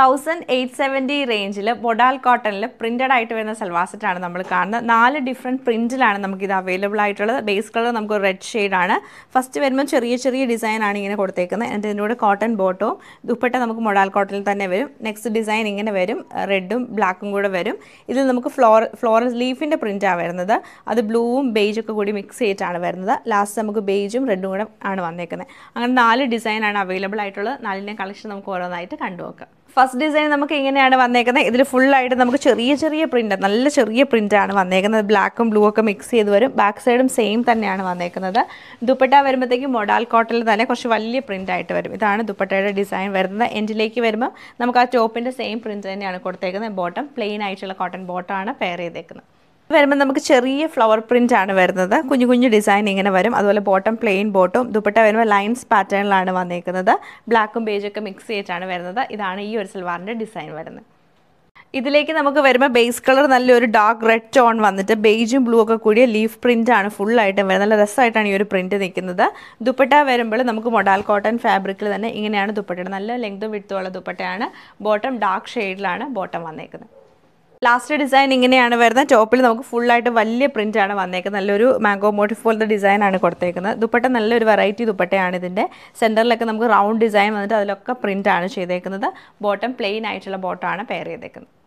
thousand eight seventy റേഞ്ചിൽ ബൊഡാൽ കോട്ടണിൽ printed ആയിട്ട് വരുന്ന സൽവാസെറ്റാണ് നമ്മൾ കാണുന്നത് നാല് ഡിഫറെൻറ്റ് പ്രിൻറ്റിലാണ് നമുക്കിത് അവൈലബിൾ ആയിട്ടുള്ളത് ബേസ് കളർ നമുക്ക് റെഡ് ഷെയ്ഡാണ് ഫസ്റ്റ് വരുമ്പോൾ ചെറിയ ചെറിയ ഡിസൈനാണ് ഇങ്ങനെ കൊടുത്തേക്കുന്നത് എന്നിട്ട് ഇതിൻ്റെ കോട്ടൺ ബോട്ടവും ദുപ്പട്ട നമുക്ക് മൊഡാൽ കോട്ടണിൽ തന്നെ വരും നെക്സ്റ്റ് ഡിസൈൻ ഇങ്ങനെ വരും റെഡും ബ്ലാക്കും കൂടെ വരും ഇതിൽ നമുക്ക് ഫ്ലോർ ഫ്ലോറൽ ലീഫിൻ്റെ പ്രിൻറ്റാണ് വരുന്നത് അത് ബ്ലൂവും ബേജൊക്കെ കൂടി മിക്സ് ചെയ്തിട്ടാണ് വരുന്നത് ലാസ്റ്റ് നമുക്ക് ബേജും റെഡും കൂടെ ആണ് വന്നേക്കുന്നത് അങ്ങനെ നാല് ഡിസൈനാണ് അവൈലബിൾ ആയിട്ടുള്ളത് നാലിൻ്റെ കളക്ഷൻ നമുക്ക് ഓരോന്നായിട്ട് കണ്ടുനോക്കാം ഫസ്റ്റ് ഡിസൈൻ നമുക്ക് ഇങ്ങനെയാണ് വന്നേക്കുന്നത് ഇതിൽ ഫുള്ളായിട്ട് നമുക്ക് ചെറിയ ചെറിയ പ്രിന്റ് നല്ല ചെറിയ ആണ് വന്നേക്കുന്നത് ബ്ലാക്കും ബ്ലൂ ഒക്കെ മിക്സ് ചെയ്ത് വരും ബാക്ക് സൈഡും സെയിം തന്നെയാണ് വന്നേക്കുന്നത് ദുപ്പട്ട വരുമ്പോഴത്തേക്കും മൊഡാൽ കോട്ടിൽ തന്നെ കുറച്ച് വലിയ പ്രിന്റ് ആയിട്ട് വരും ഇതാണ് ദുപ്പട്ടയുടെ ഡിസൈൻ വരുന്നത് എൻഡിലേക്ക് വരുമ്പോൾ നമുക്ക് ആ ടോപ്പിൻ്റെ സെയിം പ്രിന്റ് തന്നെയാണ് കൊടുത്തേക്കുന്നത് ബോട്ടം പ്ലെയിൻ ആയിട്ടുള്ള കോട്ടൺ ബോട്ടമാണ് പെയർ ചെയ്തേക്കുന്നത് വരുമ്പോൾ നമുക്ക് ചെറിയ ഫ്ലവർ പ്രിന്റ് ആണ് വരുന്നത് കുഞ്ഞു കുഞ്ഞു ഡിസൈൻ ഇങ്ങനെ വരും അതുപോലെ ബോട്ടം പ്ലെയിൻ ബോട്ടും ദുപ്പട്ട വരുമ്പോൾ ലൈൻസ് പാറ്റേണിലാണ് വന്നേക്കുന്നത് ബ്ലാക്കും ബേജൊക്കെ മിക്സ് ചെയ്തിട്ടാണ് വരുന്നത് ഇതാണ് ഈ ഒരു സൽവാറിൻ്റെ ഡിസൈൻ വരുന്നത് ഇതിലേക്ക് നമുക്ക് വരുമ്പോൾ ബേസ് കളർ നല്ലൊരു ഡാർക്ക് റെഡ് ടോൺ വന്നിട്ട് ബേജും ബ്ലൂ ഒക്കെ കൂടിയ ലീഫ് പ്രിന്റ് ആണ് ഫുള്ളായിട്ടും വരുന്നത് നല്ല രസമായിട്ടാണ് ഈ ഒരു പ്രിന്റ് നിൽക്കുന്നത് ദുപ്പട്ട വരുമ്പോൾ നമുക്ക് മൊഡാൽ കോട്ടൺ ഫാബ്രിക്കിൽ തന്നെ ഇങ്ങനെയാണ് ദുപ്പട്ട നല്ല ലെങ്തും വിടുത്തുള്ള ദുപ്പട്ടയാണ് ബോട്ടം ഡാർക്ക് ഷെയ്ഡിലാണ് ബോട്ടം വന്നേക്കുന്നത് ലാസ്റ്റ് ഡിസൈൻ ഇങ്ങനെയാണ് വരുന്നത് ടോപ്പിൽ നമുക്ക് ഫുള്ളായിട്ട് വലിയ പ്രിൻ്റ് ആണ് വന്നേക്കുന്നത് നല്ലൊരു മാംഗോ മോട്ടിഫ് പോലത്തെ ഡിസൈനാണ് കൊടുത്തേക്കുന്നത് ദുപ്പട്ട നല്ലൊരു വെറൈറ്റി ദുപ്പട്ടയാണ് ഇതിൻ്റെ സെൻറ്ററിലൊക്കെ നമുക്ക് റൗണ്ട് ഡിസൈൻ വന്നിട്ട് അതിലൊക്കെ പ്രിൻ്റ് ആണ് ചെയ്തേക്കുന്നത് ബോട്ടം പ്ലെയിൻ ആയിട്ടുള്ള ബോട്ടമാണ് പെയർ ചെയ്തേക്കുന്നത്